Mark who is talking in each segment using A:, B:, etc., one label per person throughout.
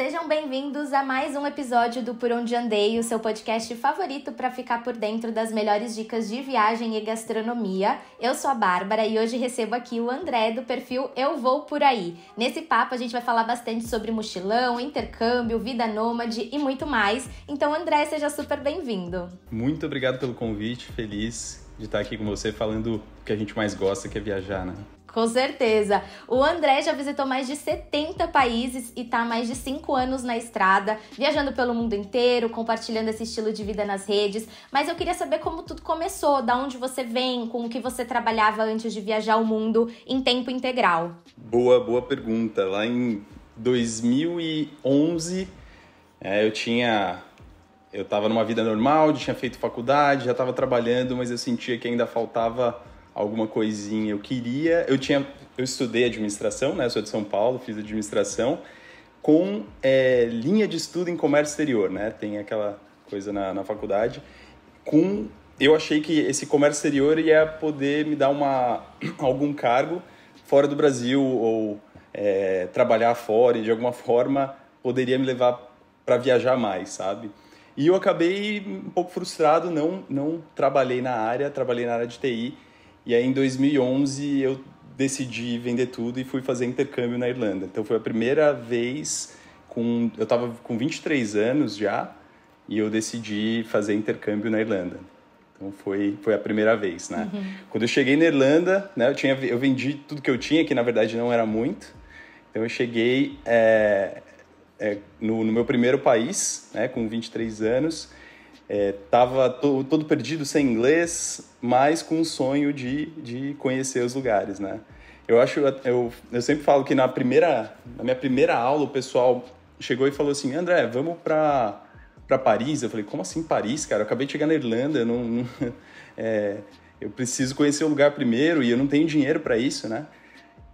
A: Sejam bem-vindos a mais um episódio do Por Onde Andei, o seu podcast favorito para ficar por dentro das melhores dicas de viagem e gastronomia. Eu sou a Bárbara e hoje recebo aqui o André do perfil Eu Vou Por Aí. Nesse papo a gente vai falar bastante sobre mochilão, intercâmbio, vida nômade e muito mais. Então, André, seja super bem-vindo.
B: Muito obrigado pelo convite, feliz de estar aqui com você falando o que a gente mais gosta, que é viajar, né?
A: Com certeza. O André já visitou mais de 70 países e está há mais de 5 anos na estrada, viajando pelo mundo inteiro, compartilhando esse estilo de vida nas redes. Mas eu queria saber como tudo começou, da onde você vem, com o que você trabalhava antes de viajar o mundo em tempo integral.
B: Boa, boa pergunta. Lá em 2011, é, eu tinha eu estava numa vida normal, tinha feito faculdade, já estava trabalhando, mas eu sentia que ainda faltava alguma coisinha eu queria. Eu tinha, eu estudei administração, né? Sou de São Paulo, fiz administração com é, linha de estudo em comércio exterior, né? Tem aquela coisa na, na faculdade. Com eu achei que esse comércio exterior ia poder me dar uma algum cargo fora do Brasil ou é, trabalhar fora e de alguma forma poderia me levar para viajar mais, sabe? E eu acabei um pouco frustrado, não não trabalhei na área, trabalhei na área de TI e aí, em 2011, eu decidi vender tudo e fui fazer intercâmbio na Irlanda. Então, foi a primeira vez com... Eu estava com 23 anos já e eu decidi fazer intercâmbio na Irlanda. Então, foi, foi a primeira vez, né? Uhum. Quando eu cheguei na Irlanda, né, eu, tinha, eu vendi tudo que eu tinha, que na verdade não era muito. Então, eu cheguei é, é, no, no meu primeiro país, né, com 23 anos é, tava to, todo perdido sem inglês, mas com o sonho de, de conhecer os lugares, né? Eu acho, eu, eu sempre falo que na primeira, na minha primeira aula o pessoal chegou e falou assim, André, vamos para para Paris. Eu falei, como assim Paris, cara? Eu acabei de chegar na Irlanda, eu não, não é, eu preciso conhecer o lugar primeiro e eu não tenho dinheiro para isso, né?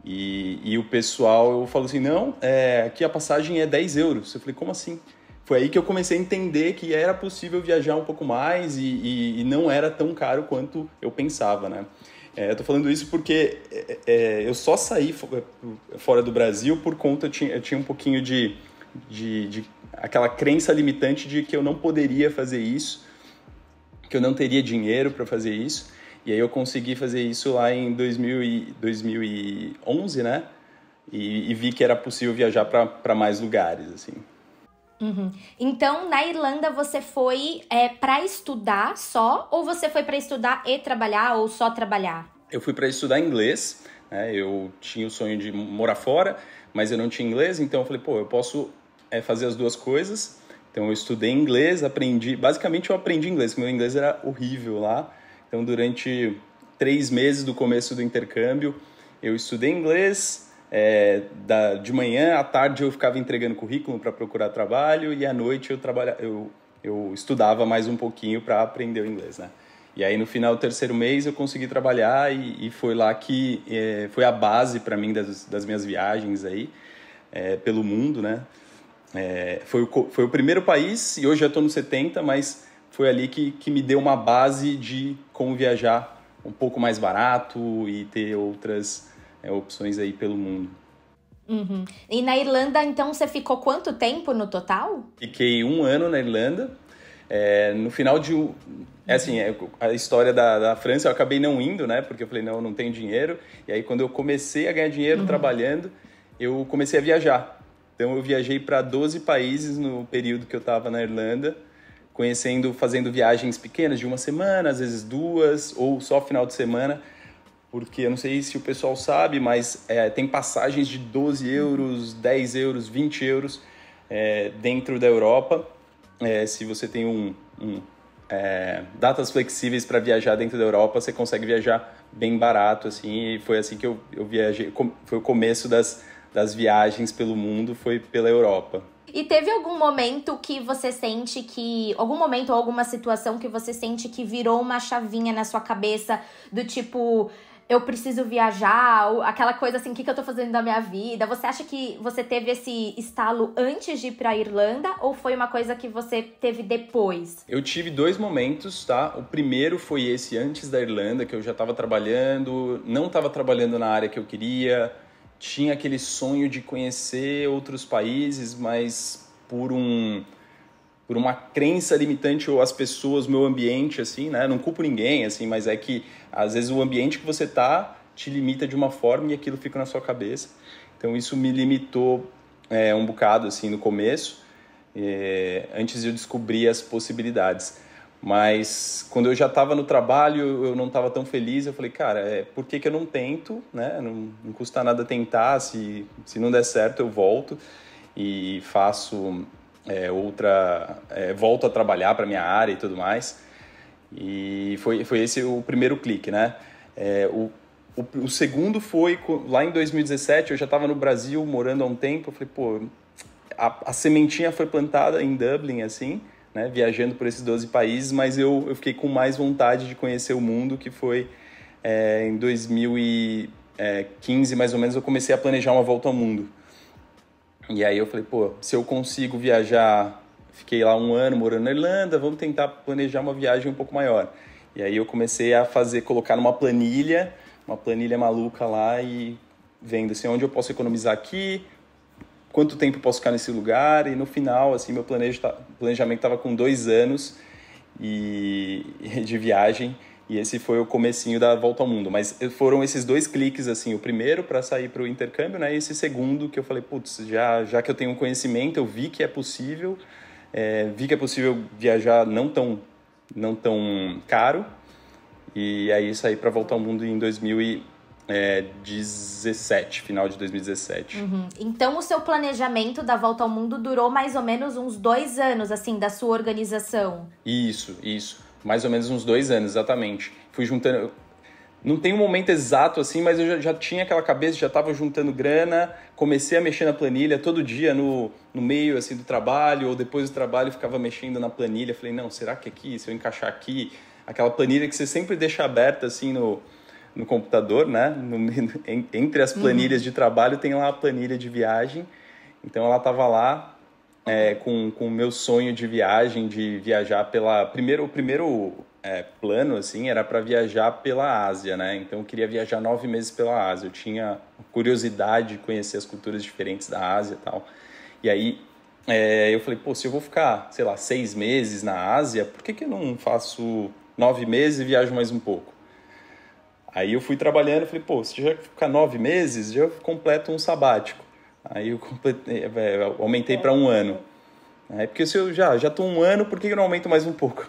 B: E, e o pessoal falou assim, não, é, aqui a passagem é 10 euros. Eu falei, como assim? foi aí que eu comecei a entender que era possível viajar um pouco mais e, e, e não era tão caro quanto eu pensava, né? É, eu tô falando isso porque é, é eu só saí fora do Brasil por conta, eu tinha, eu tinha um pouquinho de, de, de, aquela crença limitante de que eu não poderia fazer isso, que eu não teria dinheiro para fazer isso. E aí eu consegui fazer isso lá em 2000 e, 2011, né? E, e vi que era possível viajar para mais lugares, assim.
A: Uhum. Então, na Irlanda, você foi é, para estudar só? Ou você foi para estudar e trabalhar, ou só trabalhar?
B: Eu fui para estudar inglês. Né? Eu tinha o sonho de morar fora, mas eu não tinha inglês. Então, eu falei, pô, eu posso é, fazer as duas coisas. Então, eu estudei inglês, aprendi... Basicamente, eu aprendi inglês. Meu inglês era horrível lá. Então, durante três meses do começo do intercâmbio, eu estudei inglês é, da, de manhã à tarde eu ficava entregando currículo para procurar trabalho e à noite eu, trabalha, eu, eu estudava mais um pouquinho para aprender o inglês, né? E aí no final do terceiro mês eu consegui trabalhar e, e foi lá que é, foi a base para mim das, das minhas viagens aí é, pelo mundo, né? É, foi, o, foi o primeiro país, e hoje já estou no 70, mas foi ali que, que me deu uma base de como viajar um pouco mais barato e ter outras é, opções aí pelo mundo.
A: Uhum. E na Irlanda, então, você ficou quanto tempo no total?
B: Fiquei um ano na Irlanda. É, no final de. É assim, é, a história da, da, França eu acabei não indo, né? Porque eu falei, não, eu não tenho dinheiro. E aí, quando eu comecei a ganhar dinheiro uhum. trabalhando, eu comecei a viajar. Então, eu viajei para 12 países no período que eu estava na Irlanda, conhecendo, fazendo viagens pequenas de uma semana, às vezes duas, ou só final de semana, porque eu não sei se o pessoal sabe, mas é, tem passagens de 12 euros, 10 euros, 20 euros é, dentro da Europa. É, se você tem um, um é, datas flexíveis para viajar dentro da Europa, você consegue viajar bem barato, assim, e foi assim que eu, eu viajei, foi o começo das, das viagens pelo mundo, foi pela Europa.
A: E teve algum momento que você sente que. Algum momento ou alguma situação que você sente que virou uma chavinha na sua cabeça do tipo eu preciso viajar, aquela coisa assim, o que, que eu tô fazendo da minha vida? Você acha que você teve esse estalo antes de ir pra Irlanda ou foi uma coisa que você teve depois?
B: Eu tive dois momentos, tá? O primeiro foi esse antes da Irlanda, que eu já tava trabalhando, não tava trabalhando na área que eu queria, tinha aquele sonho de conhecer outros países, mas por um por uma crença limitante ou as pessoas, o meu ambiente, assim, né? Não culpo ninguém, assim, mas é que às vezes o ambiente que você tá te limita de uma forma e aquilo fica na sua cabeça. Então isso me limitou é, um bocado, assim, no começo, é, antes de eu descobrir as possibilidades. Mas quando eu já estava no trabalho, eu não estava tão feliz, eu falei, cara, é, por que, que eu não tento, né? Não, não custa nada tentar, se, se não der certo eu volto e faço é, outra é, volto a trabalhar para minha área e tudo mais. E foi, foi esse o primeiro clique, né? É, o, o, o, segundo foi lá em 2017, eu já estava no Brasil morando há um tempo. Eu falei, pô, a, a sementinha foi plantada em Dublin, assim, né? Viajando por esses 12 países, mas eu, eu fiquei com mais vontade de conhecer o mundo, que foi é, em 2015, é, mais ou menos, eu comecei a planejar uma volta ao mundo. E aí eu falei, pô, se eu consigo viajar, fiquei lá um ano morando na Irlanda, vamos tentar planejar uma viagem um pouco maior. E aí eu comecei a fazer, colocar numa planilha, uma planilha maluca lá e vendo assim, onde eu posso economizar aqui, quanto tempo eu posso ficar nesse lugar. E no final, assim, meu planejamento estava com dois anos e de viagem. E esse foi o comecinho da volta ao mundo. Mas foram esses dois cliques, assim, o primeiro para sair para o intercâmbio, né? E esse segundo que eu falei, putz, já, já que eu tenho conhecimento, eu vi que é possível, é, vi que é possível viajar não tão, não tão caro. E aí saí para volta ao mundo em 2017, é, final de 2017.
A: Uhum. Então o seu planejamento da volta ao mundo durou mais ou menos uns dois anos, assim, da sua organização.
B: Isso, isso mais ou menos uns dois anos, exatamente. Fui juntando. Não tem um momento exato assim, mas eu já, já tinha aquela cabeça, já estava juntando grana, comecei a mexer na planilha todo dia no, no meio assim do trabalho, ou depois do trabalho ficava mexendo na planilha. Falei, não, será que é aqui, se eu encaixar aqui, aquela planilha que você sempre deixa aberta assim no, no computador, né? No, entre as uhum. planilhas uhum. de trabalho tem lá a planilha de viagem. Então ela estava lá é, com o meu sonho de viagem, de viajar pela. Primeiro, o primeiro é, plano, assim, era para viajar pela Ásia, né? Então eu queria viajar nove meses pela Ásia. Eu tinha curiosidade de conhecer as culturas diferentes da Ásia e tal. E aí é, eu falei, pô, se eu vou ficar, sei lá, seis meses na Ásia, por que, que eu não faço nove meses e viajo mais um pouco? Aí eu fui trabalhando e falei, pô, se já ficar nove meses, já completo um sabático. Aí eu completei, é, é, aumentei para um ano. É porque se eu já já tô um ano, por que eu não aumento mais um pouco?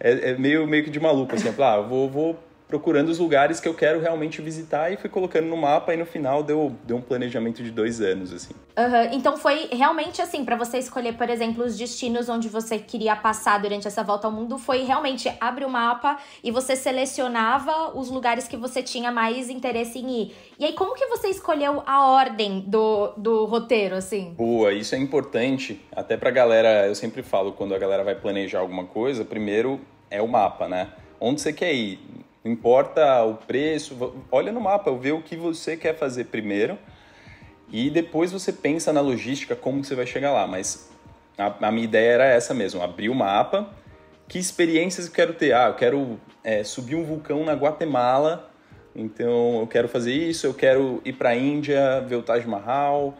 B: É, é meio meio que de maluco assim, ah, vou vou procurando os lugares que eu quero realmente visitar e fui colocando no mapa e no final deu, deu um planejamento de dois anos, assim.
A: Uhum. Então foi realmente assim, para você escolher, por exemplo, os destinos onde você queria passar durante essa volta ao mundo, foi realmente abre o mapa e você selecionava os lugares que você tinha mais interesse em ir. E aí, como que você escolheu a ordem do, do roteiro, assim?
B: Boa, isso é importante. Até pra galera, eu sempre falo quando a galera vai planejar alguma coisa, primeiro é o mapa, né? Onde você quer ir? Não importa o preço, olha no mapa, vê o que você quer fazer primeiro e depois você pensa na logística, como você vai chegar lá. Mas a, a minha ideia era essa mesmo, abrir o mapa, que experiências eu quero ter? Ah, eu quero é, subir um vulcão na Guatemala, então eu quero fazer isso, eu quero ir para a Índia, ver o Taj Mahal,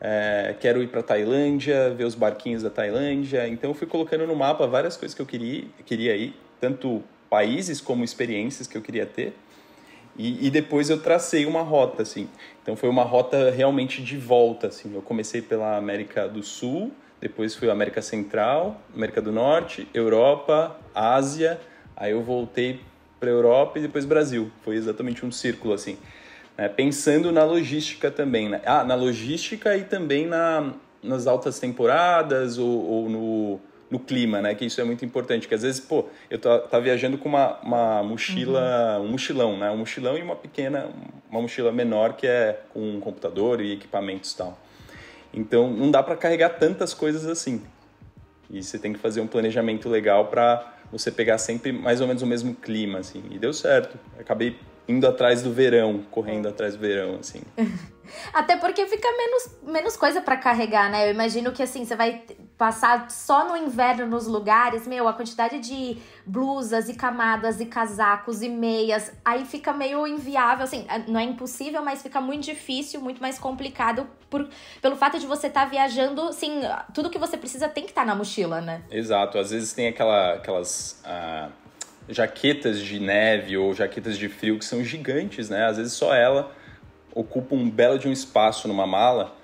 B: é, quero ir para a Tailândia, ver os barquinhos da Tailândia. Então eu fui colocando no mapa várias coisas que eu queria, queria ir, tanto países como experiências que eu queria ter. E, e, depois eu tracei uma rota, assim. Então foi uma rota realmente de volta, assim. Eu comecei pela América do Sul, depois fui América Central, América do Norte, Europa, Ásia, aí eu voltei para Europa e depois Brasil. Foi exatamente um círculo, assim. É, pensando na logística também. Né? Ah, na logística e também na, nas altas temporadas ou, ou no no clima, né? Que isso é muito importante. Que às vezes, pô, eu tô tá, tá viajando com uma, uma mochila, uhum. um mochilão, né? Um mochilão e uma pequena, uma mochila menor que é com um computador e equipamentos e tal. Então, não dá para carregar tantas coisas assim. E você tem que fazer um planejamento legal para você pegar sempre mais ou menos o mesmo clima, assim. E deu certo. acabei indo atrás do verão, correndo é. atrás do verão, assim.
A: Até porque fica menos, menos coisa para carregar, né? Eu imagino que assim, você vai passar só no inverno nos lugares, meu, a quantidade de blusas e camadas e casacos e meias, aí fica meio inviável, assim, é, não é impossível, mas fica muito difícil, muito mais complicado por, pelo fato de você estar tá viajando, assim, tudo que você precisa tem que estar tá na mochila, né?
B: Exato, às vezes tem aquela, aquelas. Uh jaquetas de neve ou jaquetas de frio que são gigantes, né? Às vezes só ela ocupa um belo de um espaço numa mala.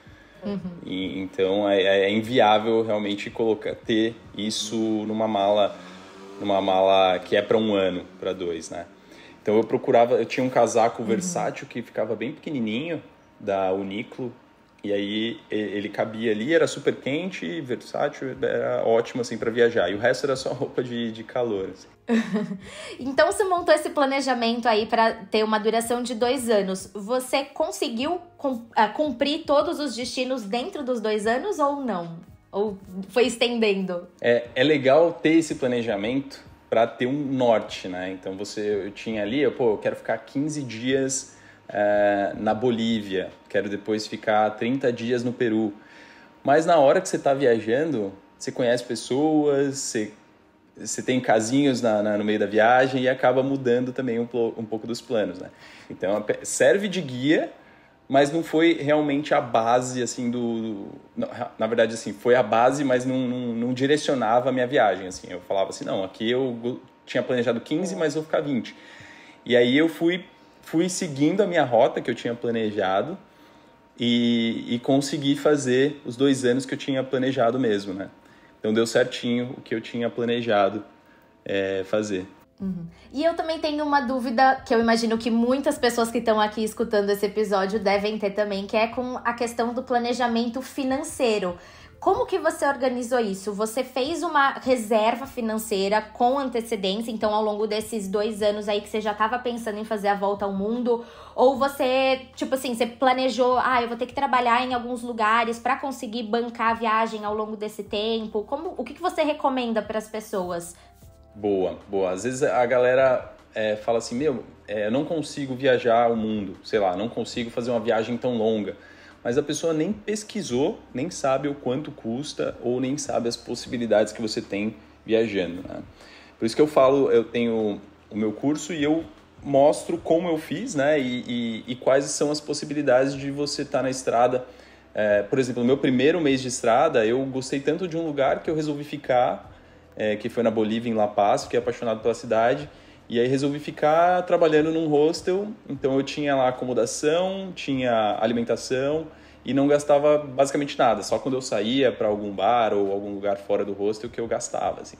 B: Uhum. E, então é, é, é inviável realmente colocar ter isso numa mala numa mala que é para um ano para dois né então eu procurava eu tinha um casaco uhum. versátil que ficava bem pequenininho da Uniqlo e aí ele cabia ali, era super quente, versátil, era ótimo assim para viajar. E o resto era só roupa de, de calor. Assim.
A: então você montou esse planejamento aí para ter uma duração de dois anos. Você conseguiu é, cumprir todos os destinos dentro dos dois anos ou não? Ou foi estendendo?
B: É, é legal ter esse planejamento para ter um norte, né? Então você eu tinha ali, eu, pô, eu quero ficar 15 dias é, na Bolívia, quero depois ficar 30 dias no Peru. Mas na hora que você está viajando, você conhece pessoas, você, você tem casinhos na, na, no meio da viagem e acaba mudando também um, um pouco dos planos, né? Então é, serve de guia, mas não foi realmente a base, assim, do... do na verdade, assim, foi a base, mas não, não, não, direcionava a minha viagem, assim. Eu falava assim, não, aqui eu tinha planejado 15, mas vou ficar 20. E aí eu fui fui seguindo a minha rota que eu tinha planejado e, e consegui fazer os dois anos que eu tinha planejado mesmo, né? Então deu certinho o que eu tinha planejado é, fazer.
A: Uhum. E eu também tenho uma dúvida que eu imagino que muitas pessoas que estão aqui escutando esse episódio devem ter também, que é com a questão do planejamento financeiro. Como que você organizou isso? Você fez uma reserva financeira com antecedência, então ao longo desses dois anos aí que você já estava pensando em fazer a volta ao mundo? Ou você, tipo assim, você planejou, ah, eu vou ter que trabalhar em alguns lugares para conseguir bancar a viagem ao longo desse tempo? Como, o que, que você recomenda para as pessoas?
B: Boa, boa. Às vezes a galera é, fala assim, meu, é, eu não consigo viajar o mundo, sei lá, não consigo fazer uma viagem tão longa mas a pessoa nem pesquisou, nem sabe o quanto custa ou nem sabe as possibilidades que você tem viajando. Né? Por isso que eu falo, eu tenho o meu curso e eu mostro como eu fiz, né? E, e, e quais são as possibilidades de você estar tá na estrada. É, por exemplo, no meu primeiro mês de estrada, eu gostei tanto de um lugar que eu resolvi ficar, é, que foi na Bolívia, em La Paz, fiquei apaixonado pela cidade e aí resolvi ficar trabalhando num hostel, então eu tinha lá acomodação, tinha alimentação e não gastava basicamente nada, só quando eu saía para algum bar ou algum lugar fora do hostel que eu gastava, assim.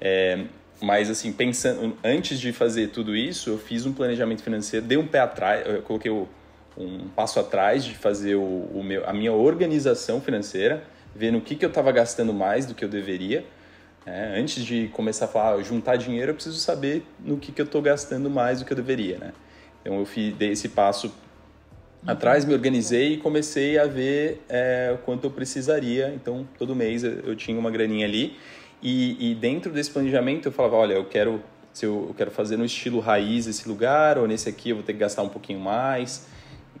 B: É, mas assim, pensando, antes de fazer tudo isso, eu fiz um planejamento financeiro, dei um pé atrás, eu coloquei o, um passo atrás de fazer o, o meu, a minha organização financeira, vendo o que, que eu estava gastando mais do que eu deveria é, antes de começar a falar, ah, juntar dinheiro, eu preciso saber no que, que eu estou gastando mais do que eu deveria, né? Então eu fiz dei esse passo uhum. atrás, me organizei e comecei a ver é, quanto eu precisaria. Então todo mês eu tinha uma graninha ali e, e dentro desse planejamento eu falava, olha, eu quero se eu, eu, quero fazer no estilo raiz esse lugar ou nesse aqui eu vou ter que gastar um pouquinho mais.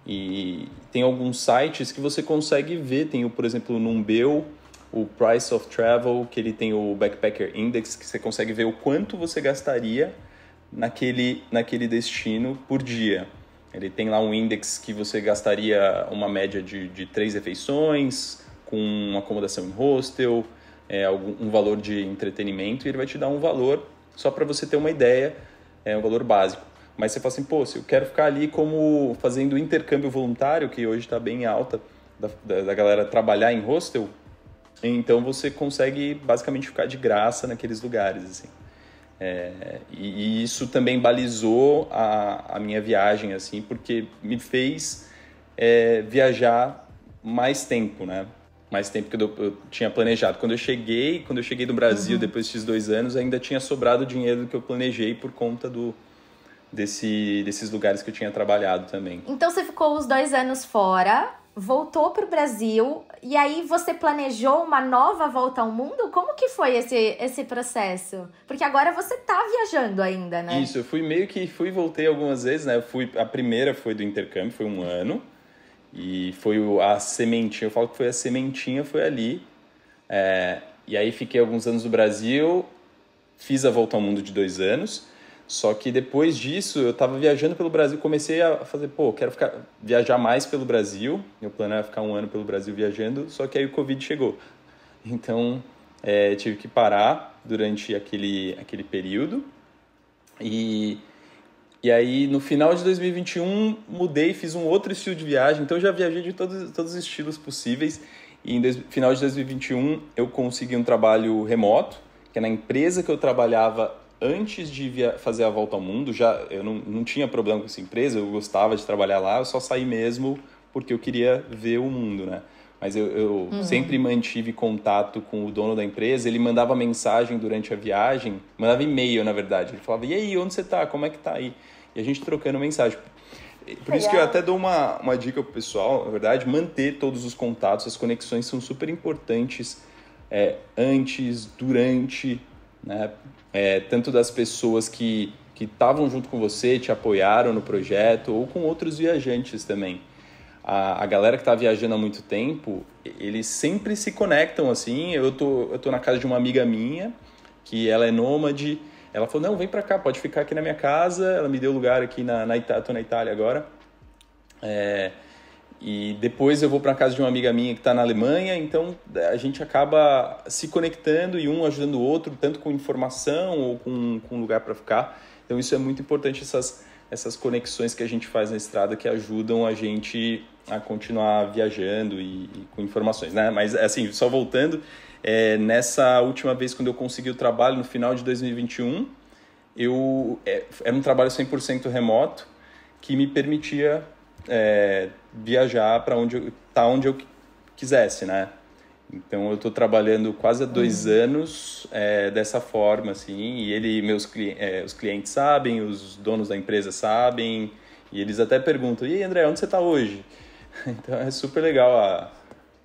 B: E tem alguns sites que você consegue ver, tem o, por exemplo, o Numbeu, o Price of Travel, que ele tem o Backpacker Index, que você consegue ver o quanto você gastaria naquele, naquele destino por dia. Ele tem lá um index que você gastaria uma média de, de três refeições, com acomodação em hostel, é, algum, um valor de entretenimento, e ele vai te dar um valor só para você ter uma ideia, é um valor básico. Mas você fala assim, pô, se eu quero ficar ali como fazendo intercâmbio voluntário, que hoje está bem alta, da, da, da galera trabalhar em hostel, então você consegue basicamente ficar de graça naqueles lugares, assim. É, e, e, isso também balizou a, a, minha viagem, assim, porque me fez é, viajar mais tempo, né? Mais tempo que eu, eu, tinha planejado. Quando eu cheguei, quando eu cheguei do Brasil, uhum. depois desses dois anos, ainda tinha sobrado dinheiro do que eu planejei por conta do desse, desses lugares que eu tinha trabalhado também.
A: Então você ficou os dois anos fora voltou para o Brasil e aí você planejou uma nova volta ao mundo? Como que foi esse, esse processo? Porque agora você tá viajando ainda, né? Isso,
B: eu fui meio que fui voltei algumas vezes, né? Eu fui a primeira foi do intercâmbio, foi um ano e foi a sementinha. Eu falo que foi a sementinha, foi ali. É, e aí fiquei alguns anos no Brasil, fiz a volta ao mundo de dois anos. Só que depois disso, eu estava viajando pelo Brasil, comecei a fazer, pô, quero ficar, viajar mais pelo Brasil. Meu plano era ficar um ano pelo Brasil viajando, só que aí o Covid chegou. Então, é, tive que parar durante aquele, aquele período. E, e aí, no final de 2021, mudei, fiz um outro estilo de viagem. Então, já viajei de todos, todos os estilos possíveis. E no final de 2021, eu consegui um trabalho remoto, que é na empresa que eu trabalhava, antes de via fazer a volta ao mundo, já eu não, não tinha problema com essa empresa, eu gostava de trabalhar lá, eu só saí mesmo porque eu queria ver o mundo, né? Mas eu, eu uhum. sempre mantive contato com o dono da empresa, ele mandava mensagem durante a viagem, mandava e-mail, na verdade. Ele falava, e aí, onde você tá? Como é que tá aí? E a gente trocando mensagem. Por isso que eu até dou uma, uma dica pro pessoal, na verdade, manter todos os contatos, as conexões são super importantes é, antes, durante, né? É, tanto das pessoas que que estavam junto com você, te apoiaram no projeto, ou com outros viajantes também. A, a galera que está viajando há muito tempo, eles sempre se conectam assim. Eu tô, eu tô na casa de uma amiga minha, que ela é nômade. Ela falou: Não, vem para cá, pode ficar aqui na minha casa. Ela me deu lugar aqui na, na Itália, tô na Itália agora. É, e depois eu vou para casa de uma amiga minha que está na Alemanha, então é, a gente acaba se conectando e um ajudando o outro, tanto com informação ou com, com um lugar para ficar. Então isso é muito importante, essas, essas conexões que a gente faz na estrada que ajudam a gente a continuar viajando e, e com informações, né? Mas assim, só voltando, é, nessa última vez quando eu consegui o trabalho, no final de 2021, eu, é, era um trabalho 100% remoto que me permitia é, viajar para onde eu, tá onde eu quisesse, né? Então eu estou trabalhando quase há dois uhum. anos é, dessa forma, assim, e ele, meus é, os clientes sabem, os donos da empresa sabem, e eles até perguntam, e aí, André, onde você está hoje? Então é super legal a,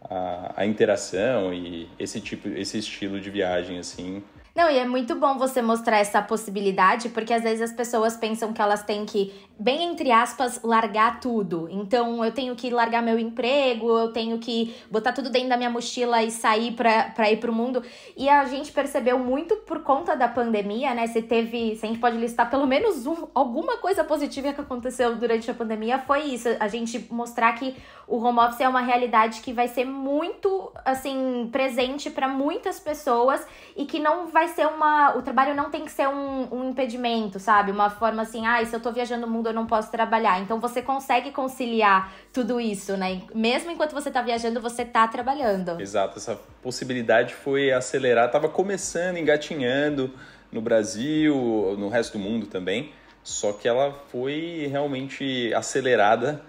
B: a, a, interação e esse tipo, esse estilo de viagem, assim,
A: não, e é muito bom você mostrar essa possibilidade, porque às vezes as pessoas pensam que elas têm que, bem entre aspas, largar tudo. Então, eu tenho que largar meu emprego, eu tenho que botar tudo dentro da minha mochila e sair pra, pra ir pro mundo. E a gente percebeu muito por conta da pandemia, né? Se teve, se a gente pode listar pelo menos um, alguma coisa positiva que aconteceu durante a pandemia, foi isso. A gente mostrar que o home office é uma realidade que vai ser muito, assim, presente para muitas pessoas e que não vai ser uma. O trabalho não tem que ser um, um impedimento, sabe? Uma forma assim, ai, ah, se eu tô viajando o mundo, eu não posso trabalhar. Então você consegue conciliar tudo isso, né? Mesmo enquanto você tá viajando, você tá trabalhando.
B: Exato, essa possibilidade foi acelerar, tava começando, engatinhando no Brasil, no resto do mundo também. Só que ela foi realmente acelerada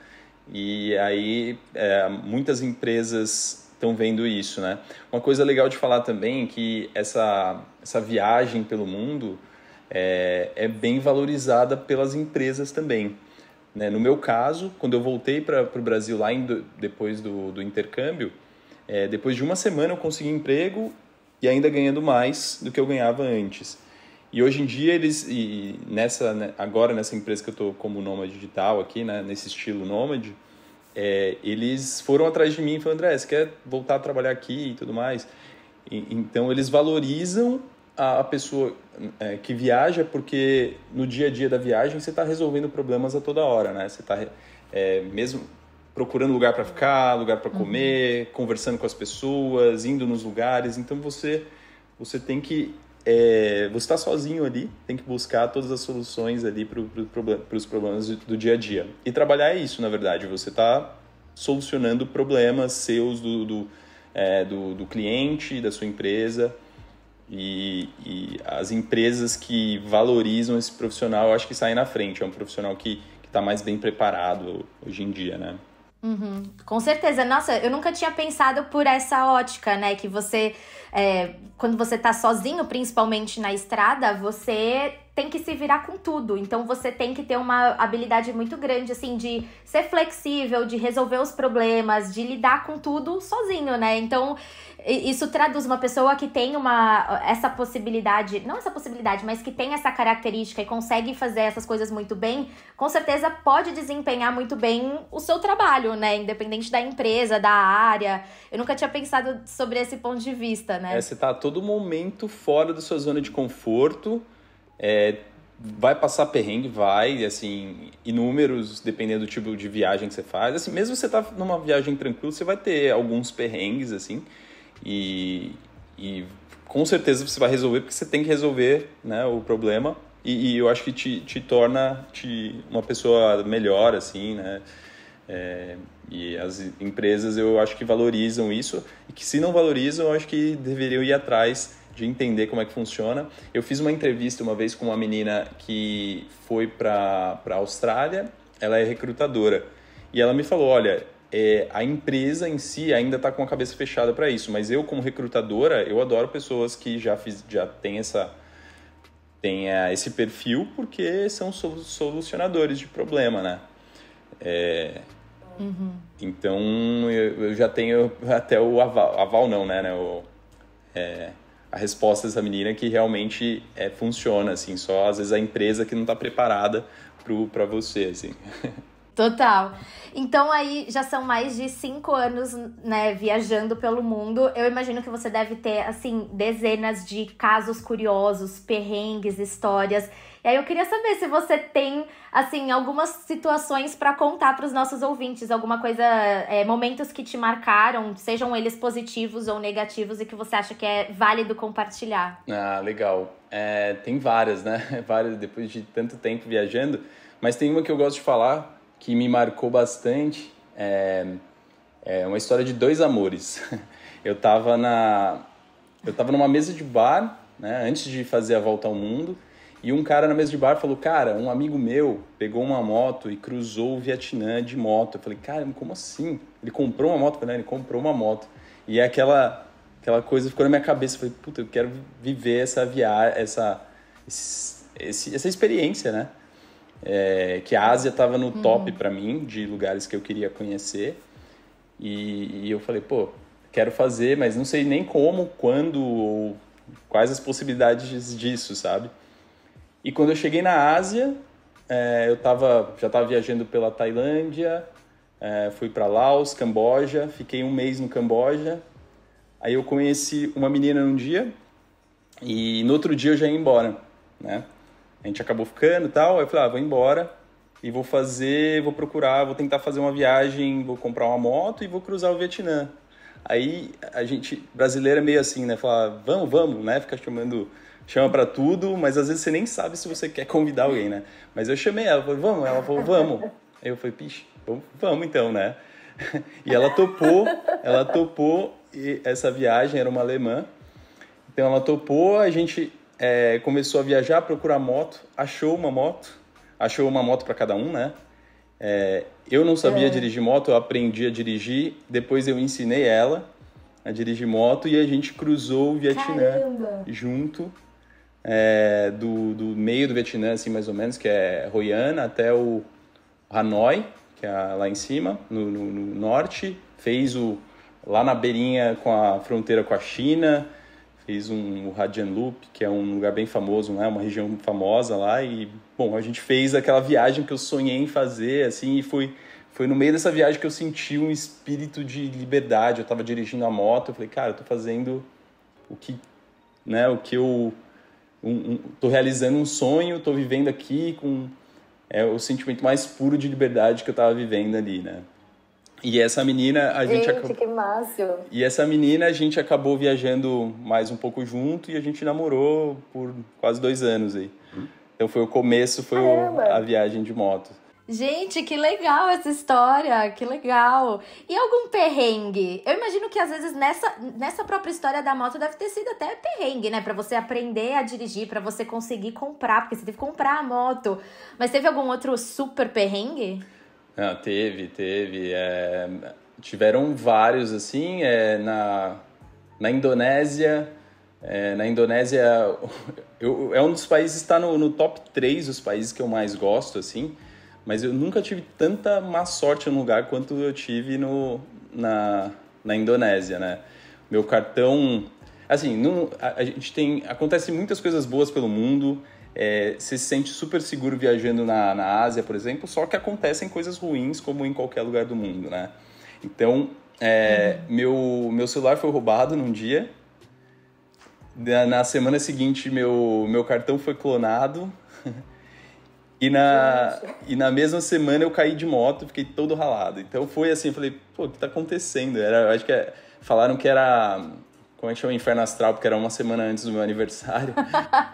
B: e aí é, muitas empresas estão vendo isso, né? Uma coisa legal de falar também é que essa, essa viagem pelo mundo é, é bem valorizada pelas empresas também. Né? No meu caso, quando eu voltei para o Brasil lá em, depois do, do intercâmbio, é, depois de uma semana eu consegui emprego e ainda ganhando mais do que eu ganhava antes. E hoje em dia eles e nessa né, agora nessa empresa que eu estou como nômade digital aqui, né, nesse estilo nômade, é, eles foram atrás de mim e falaram, André, você quer voltar a trabalhar aqui e tudo mais? E, então, eles valorizam a, a pessoa é, que viaja, porque no dia a dia da viagem você está resolvendo problemas a toda hora, né? Você está é, mesmo procurando lugar para ficar, lugar para uhum. comer, uhum. conversando com as pessoas, indo nos lugares. Então, você, você tem que é, você está sozinho ali, tem que buscar todas as soluções ali para pro, os problemas do, do dia a dia. E trabalhar é isso, na verdade, você está solucionando problemas seus do, do, é, do, do, cliente, da sua empresa. E, e, as empresas que valorizam esse profissional, eu acho que saem na frente. É um profissional que está mais bem preparado hoje em dia, né?
A: Uhum. Com certeza. Nossa, eu nunca tinha pensado por essa ótica, né? Que você, é, quando você tá sozinho, principalmente na estrada, você tem que se virar com tudo. Então você tem que ter uma habilidade muito grande, assim, de ser flexível, de resolver os problemas, de lidar com tudo sozinho, né? Então isso traduz uma pessoa que tem uma essa possibilidade, não essa possibilidade, mas que tem essa característica e consegue fazer essas coisas muito bem, com certeza pode desempenhar muito bem o seu trabalho, né? Independente da empresa, da área. Eu nunca tinha pensado sobre esse ponto de vista, né? É,
B: você tá a todo momento fora da sua zona de conforto é, vai passar perrengue, vai, assim, inúmeros, dependendo do tipo de viagem que você faz. Assim, mesmo você tá numa viagem tranquila, você vai ter alguns perrengues, assim, e, e com certeza você vai resolver, porque você tem que resolver né, o problema, e, e eu acho que te, te torna te, uma pessoa melhor, assim, né? É, e as empresas eu acho que valorizam isso, e que se não valorizam, eu acho que deveriam ir atrás de entender como é que funciona. Eu fiz uma entrevista uma vez com uma menina que foi para a Austrália, ela é recrutadora, e ela me falou: olha, é, a empresa em si ainda está com a cabeça fechada para isso, mas eu, como recrutadora, eu adoro pessoas que já, fiz, já têm essa tenha é, esse perfil porque são solucionadores de problema, né? É... Uhum. Então eu, já tenho até o aval, aval não, né? né o, é a resposta dessa menina que realmente é, funciona, assim, só às vezes a empresa que não está preparada para você, assim.
A: Total. Então aí já são mais de cinco anos, né, viajando pelo mundo. Eu imagino que você deve ter, assim, dezenas de casos curiosos, perrengues, histórias. E aí eu queria saber se você tem, assim, algumas situações para contar para os nossos ouvintes, alguma coisa, é, momentos que te marcaram, sejam eles positivos ou negativos e que você acha que é válido compartilhar.
B: Ah, legal. É, tem várias, né? É várias depois de tanto tempo viajando, mas tem uma que eu gosto de falar que me marcou bastante. É, é uma história de dois amores. Eu estava na eu tava numa mesa de bar, né, antes de fazer a volta ao mundo, e um cara na mesa de bar falou: Cara, um amigo meu pegou uma moto e cruzou o Vietnã de moto. Eu falei: Cara, como assim? Ele comprou uma moto? Eu falei: ele comprou uma moto. E é aquela, aquela coisa ficou na minha cabeça. Eu falei: Puta, eu quero viver essa viagem, essa, essa experiência, né? É, que a Ásia estava no top uhum. para mim, de lugares que eu queria conhecer. E, e eu falei: Pô, quero fazer, mas não sei nem como, quando ou quais as possibilidades disso, sabe? E quando eu cheguei na Ásia, é, eu tava, já estava viajando pela Tailândia, é, fui para Laos, Camboja, fiquei um mês no Camboja. Aí eu conheci uma menina num dia e no outro dia eu já ia embora, né? A gente acabou ficando e tal, aí eu falei, ah, vou embora e vou fazer, vou procurar, vou tentar fazer uma viagem, vou comprar uma moto e vou cruzar o Vietnã. Aí a gente, brasileira é meio assim, né, fala, vamos, vamos, né, fica chamando chama para tudo, mas às vezes você nem sabe se você quer convidar alguém, né? Mas eu chamei ela, falei, vamos, ela falou, vamos. Eu falei, pixe, vamos, vamos então, né? E ela topou, ela topou essa viagem, era uma alemã. Então ela topou, a gente é, começou a viajar, procurar moto, achou uma moto, achou uma moto para cada um, né? É, eu não sabia é. dirigir moto, eu aprendi a dirigir, depois eu ensinei ela a dirigir moto e a gente cruzou o Vietnã Caramba. junto é, do, do meio do Vietnã, assim, mais ou menos, que é Hoi An, até o Hanoi, que é lá em cima, no, no, no norte. Fez o lá na beirinha com a fronteira com a China, fez um o Radian Loop, que é um lugar bem famoso, né? uma região famosa lá. E, bom, a gente fez aquela viagem que eu sonhei em fazer, assim, e foi, foi no meio dessa viagem que eu senti um espírito de liberdade. Eu estava dirigindo a moto, eu falei, cara, eu tô fazendo o que, né, o que eu um, um, tô realizando um sonho, tô vivendo aqui com é, o sentimento mais puro de liberdade que eu tava vivendo ali, né? E essa menina, a gente, gente acabou...
A: que massa.
B: E essa menina, a gente acabou viajando mais um pouco junto e a gente namorou por quase dois anos aí. Hum? Então foi o começo, foi o... a viagem de moto.
A: Gente, que legal essa história, que legal. E algum perrengue? Eu imagino que às vezes nessa, nessa própria história da moto deve ter sido até perrengue, né? Para você aprender a dirigir, para você conseguir comprar, porque você teve que comprar a moto. Mas teve algum outro super perrengue?
B: Não, ah, teve, teve. É, tiveram vários, assim, é, na, na Indonésia. É, na Indonésia eu, é um dos países, está no, no top 3 dos países que eu mais gosto, assim. Mas eu nunca tive tanta má sorte no lugar quanto eu tive no, na, na Indonésia, né? Meu cartão. Assim, não, a, a gente tem. Acontece muitas coisas boas pelo mundo. É, você se sente super seguro viajando na, na Ásia, por exemplo, só que acontecem coisas ruins, como em qualquer lugar do mundo, né? Então, é, uhum. meu, meu celular foi roubado num dia. Na, na semana seguinte, meu, meu cartão foi clonado. E na, e na mesma semana eu caí de moto, fiquei todo ralado. Então foi assim, eu falei, pô, o que tá acontecendo? Era, acho que é, falaram que era como é que chama Inferno Astral, porque era uma semana antes do meu aniversário.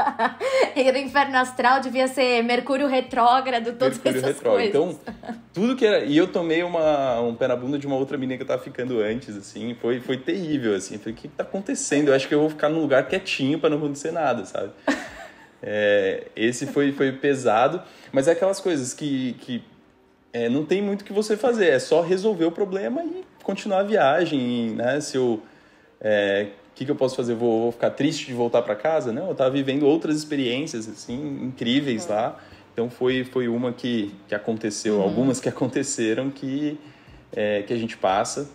A: era Inferno Astral, devia ser Mercúrio Retrógrado, todas Mercúrio essas retrógrado. coisas.
B: Então, tudo que era... E eu tomei uma, um pé na bunda de uma outra menina que eu tava ficando antes, assim, foi, foi terrível, assim. Falei, o que tá acontecendo? Eu acho que eu vou ficar num lugar quietinho para não acontecer nada, sabe? É, esse foi, foi pesado, mas é aquelas coisas que, que é, não tem muito o que você fazer, é só resolver o problema e continuar a viagem. né, se eu. É, o que, que eu posso fazer? Vou, vou ficar triste de voltar para casa? Não, eu estava vivendo outras experiências assim incríveis uhum. lá. Então foi, foi uma que, que aconteceu, uhum. algumas que aconteceram que, é, que a gente passa,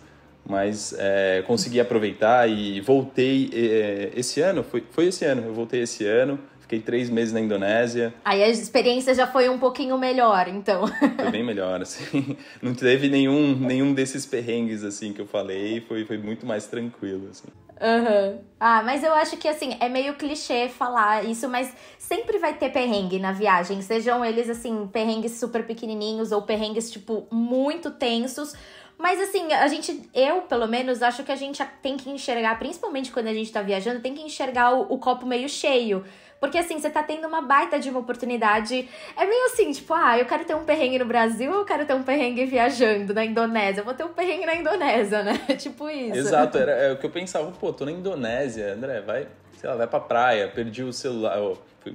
B: mas é, consegui aproveitar e voltei é, esse ano, foi, foi esse ano, eu voltei esse ano, Fiquei três meses na Indonésia.
A: Aí a experiência já foi um pouquinho melhor, então. Foi
B: bem melhor, assim. Não teve nenhum, nenhum desses perrengues, assim, que eu falei. Foi, foi muito mais tranquilo, assim.
A: Uhum. Ah, mas eu acho que assim, é meio clichê falar isso, mas sempre vai ter perrengue na viagem. Sejam eles assim, perrengues super pequenininhos ou perrengues, tipo, muito tensos. Mas assim, a gente, eu pelo menos, acho que a gente tem que enxergar, principalmente quando a gente tá viajando, tem que enxergar o, o copo meio cheio. Porque assim, você tá tendo uma baita de uma oportunidade. É meio assim, tipo, ah, eu quero ter um perrengue no Brasil, eu quero ter um perrengue viajando na Indonésia. Eu vou ter um perrengue na Indonésia, né? tipo isso. Exato,
B: era, é o que eu pensava, pô, tô na Indonésia, André, vai, sei lá, vai pra praia, perdi o celular,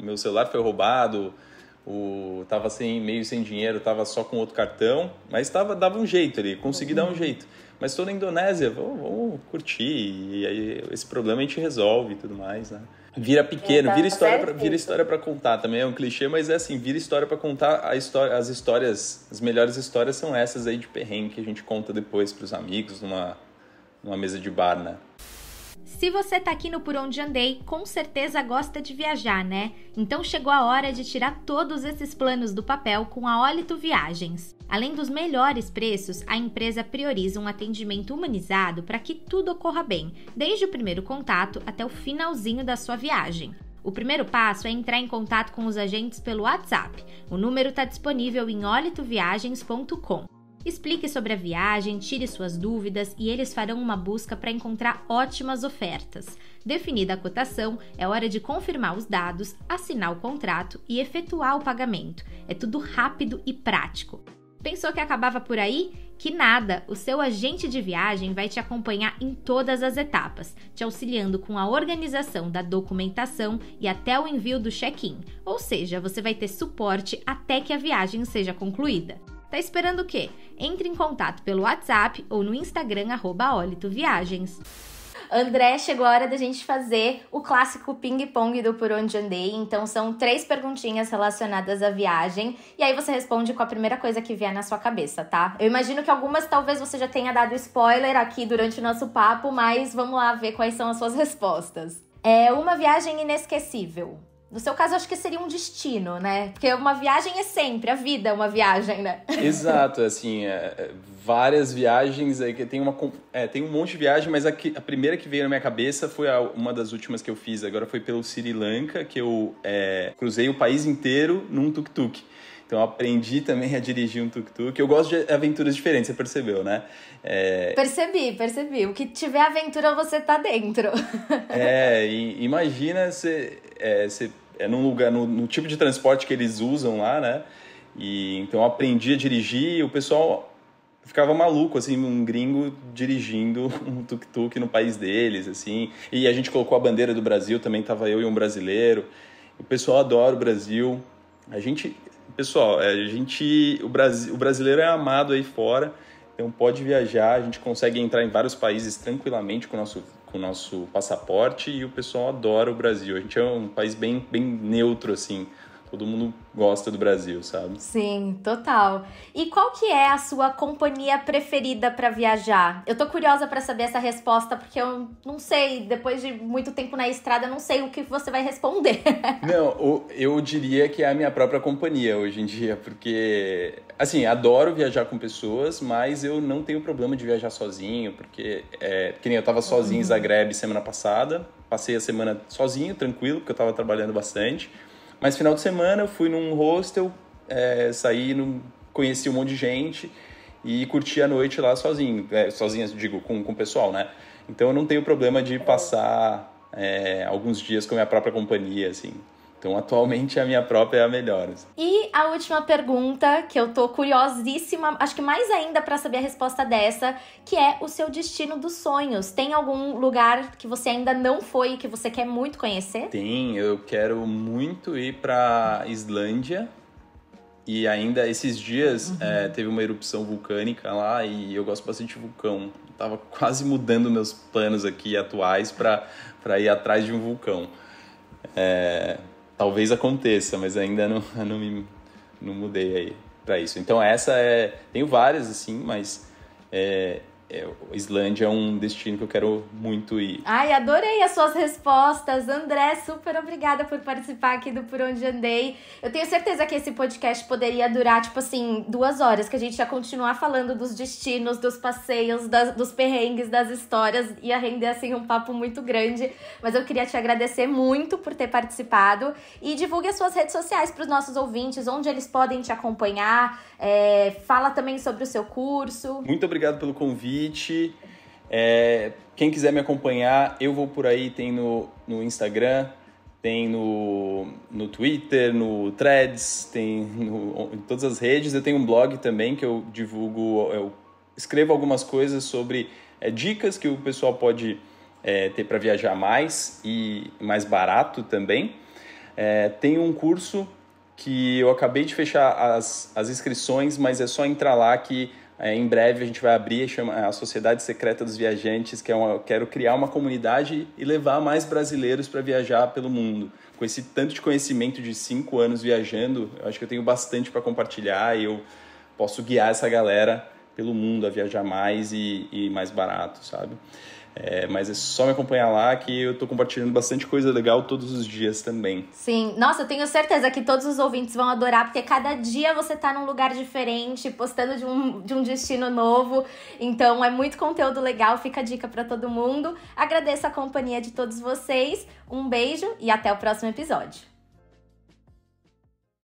B: meu celular foi roubado o tava sem meio sem dinheiro, tava só com outro cartão, mas tava dava um jeito ali, consegui uhum. dar um uhum. jeito. Mas estou na Indonésia, vamos curtir e aí esse problema a gente resolve e tudo mais, né? Vira pequeno, vira história, pra, vira história para contar também. É um clichê, mas é assim, vira história para contar. A história, as histórias, as melhores histórias são essas aí de perrengue que a gente conta depois para os amigos numa, numa mesa de bar, né?
A: Se você tá aqui no Por Onde Andei, com certeza gosta de viajar, né? Então chegou a hora de tirar todos esses planos do papel com a Olito Viagens. Além dos melhores preços, a empresa prioriza um atendimento humanizado para que tudo ocorra bem, desde o primeiro contato até o finalzinho da sua viagem. O primeiro passo é entrar em contato com os agentes pelo WhatsApp. O número está disponível em olitoviagens.com. Explique sobre a viagem, tire suas dúvidas e eles farão uma busca para encontrar ótimas ofertas. Definida a cotação, é hora de confirmar os dados, assinar o contrato e efetuar o pagamento. É tudo rápido e prático. Pensou que acabava por aí? Que nada! O seu agente de viagem vai te acompanhar em todas as etapas, te auxiliando com a organização da documentação e até o envio do check-in. Ou seja, você vai ter suporte até que a viagem seja concluída. Tá esperando o quê? Entre em contato pelo WhatsApp ou no Instagram arroba Viagens. André, chegou a hora da gente fazer o clássico ping-pong do Por Onde Andei. Então, são três perguntinhas relacionadas à viagem. E aí você responde com a primeira coisa que vier na sua cabeça, tá? Eu imagino que algumas talvez você já tenha dado spoiler aqui durante o nosso papo, mas vamos lá ver quais são as suas respostas. É uma viagem inesquecível. No seu caso, acho que seria um destino, né? Porque uma viagem é sempre, a vida é uma viagem, né? Exato,
B: assim, é, é, várias viagens, é, tem, uma, é, tem um monte de viagem, mas a, que, a primeira que veio na minha cabeça foi a, uma das últimas que eu fiz, agora foi pelo Sri Lanka, que eu é, cruzei o país inteiro num tuk-tuk. Então aprendi também a dirigir um tuk-tuk. Eu gosto de aventuras diferentes, você percebeu, né? É...
A: Percebi, percebi. O que tiver aventura, você tá dentro.
B: é, e, imagina você, é, você é num lugar, no, no, tipo de transporte que eles usam lá, né? E então aprendi a dirigir e o pessoal ficava maluco, assim, um gringo dirigindo um tuk-tuk no país deles, assim. E a gente colocou a bandeira do Brasil também, tava eu e um brasileiro. O pessoal adora o Brasil. A gente pessoal, é, a gente, o, Brasi, o brasileiro é amado aí fora, então pode viajar, a gente consegue entrar em vários países tranquilamente com o nosso, com o nosso passaporte e o pessoal adora o Brasil. A gente é um país bem, bem neutro, assim, todo mundo gosta do Brasil, sabe?
A: Sim, total. E qual que é a sua companhia preferida para viajar? Eu tô curiosa para saber essa resposta porque eu não sei, depois de muito tempo na estrada, eu não sei o que você vai responder.
B: não, eu diria que é a minha própria companhia hoje em dia, porque assim, adoro viajar com pessoas, mas eu não tenho problema de viajar sozinho, porque é, que nem eu tava sozinho uhum. em Zagreb semana passada, passei a semana sozinho, tranquilo, porque eu tava trabalhando bastante. Mas final de semana eu fui num hostel, é, saí, conheci um monte de gente e curti a noite lá sozinho. É, sozinho, digo, com, com o pessoal, né? Então eu não tenho problema de passar é, alguns dias com a minha própria companhia, assim. Então, atualmente, a minha própria é a melhor. Assim.
A: E a última pergunta, que eu tô curiosíssima, acho que mais ainda para saber a resposta dessa, que é o seu destino dos sonhos. Tem algum lugar que você ainda não foi e que você quer muito conhecer?
B: Tem, eu quero muito ir para Islândia. E ainda esses dias uhum. é, teve uma erupção vulcânica lá e eu gosto bastante de vulcão. Eu tava quase mudando meus planos aqui atuais para ir atrás de um vulcão. É, talvez aconteça, mas ainda não, não me não mudei aí para isso. Então essa é, tenho várias assim, mas é, é, Islândia é um destino que eu quero muito ir.
A: Ai, adorei as suas respostas. André, super obrigada por participar aqui do Por Onde Andei. Eu tenho certeza que esse podcast poderia durar, tipo assim, duas horas, que a gente ia continuar falando dos destinos, dos passeios, das, dos perrengues, das histórias, ia render, assim, um papo muito grande. Mas eu queria te agradecer muito por ter participado e divulgue as suas redes sociais para os nossos ouvintes, onde eles podem te acompanhar. É, fala também sobre o seu curso.
B: Muito obrigado pelo convite convite. É, quem quiser me acompanhar, eu vou por aí, tem no, no Instagram, tem no, no Twitter, no Threads, tem no, em todas as redes. Eu tenho um blog também que eu divulgo, eu escrevo algumas coisas sobre é, dicas que o pessoal pode é, ter para viajar mais e mais barato também. É, tem um curso que eu acabei de fechar as, as inscrições, mas é só entrar lá que é, em breve a gente vai abrir chama, a Sociedade Secreta dos Viajantes, que é uma, quero criar uma comunidade e levar mais brasileiros para viajar pelo mundo. Com esse tanto de conhecimento de cinco anos viajando, eu acho que eu tenho bastante para compartilhar e eu posso guiar essa galera pelo mundo a viajar mais e, e mais barato, sabe? É, mas é só me acompanhar lá que eu tô compartilhando bastante coisa legal todos os dias também.
A: Sim, nossa, eu tenho certeza que todos os ouvintes vão adorar, porque cada dia você tá num lugar diferente, postando de um, de um destino novo. Então é muito conteúdo legal, fica a dica para todo mundo. Agradeço a companhia de todos vocês, um beijo e até o próximo episódio.